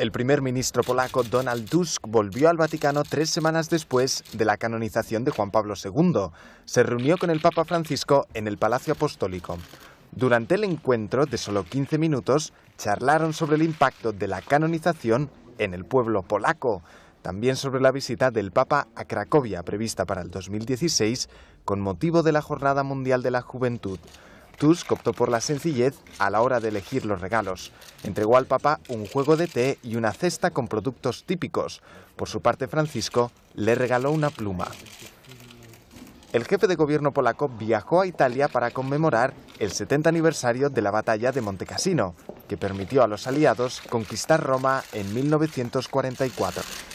El primer ministro polaco Donald Tusk volvió al Vaticano tres semanas después de la canonización de Juan Pablo II. Se reunió con el Papa Francisco en el Palacio Apostólico. Durante el encuentro de solo 15 minutos, charlaron sobre el impacto de la canonización en el pueblo polaco, también sobre la visita del Papa a Cracovia prevista para el 2016 con motivo de la Jornada Mundial de la Juventud. Tusk optó por la sencillez a la hora de elegir los regalos. Entregó al Papa un juego de té y una cesta con productos típicos. Por su parte, Francisco le regaló una pluma. El jefe de gobierno polaco viajó a Italia para conmemorar el 70 aniversario de la batalla de Cassino, que permitió a los aliados conquistar Roma en 1944.